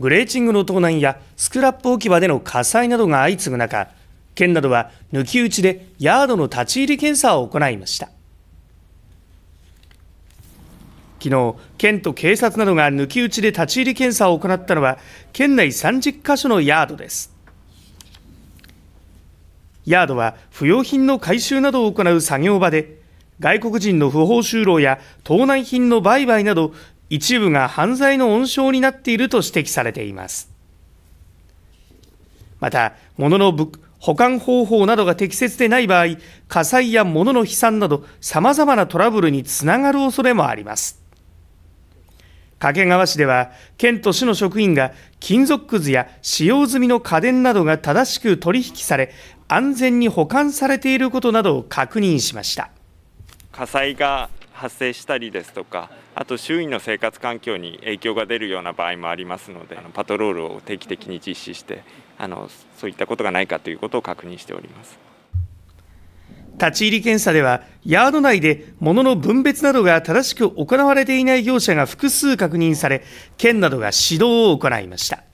グレーチングの盗難やスクラップ置き場での火災などが相次ぐ中県などは抜き打ちでヤードの立ち入り検査を行いました昨日県と警察などが抜き打ちで立ち入り検査を行ったのは県内30カ所のヤードですヤードは不用品の回収などを行う作業場で外国人の不法就労や盗難品の売買など一部が犯罪の温床になっていると指摘されていますまた物の保管方法などが適切でない場合火災や物の飛散などさまざまなトラブルにつながる恐れもあります掛川市では県と市の職員が金属くずや使用済みの家電などが正しく取引され安全に保管されていることなどを確認しました火災が発生したりですとかあと周囲の生活環境に影響が出るような場合もありますのであのパトロールを定期的に実施してあのそういったことがないかということを確認しております立ち入り検査ではヤード内で物の分別などが正しく行われていない業者が複数確認され県などが指導を行いました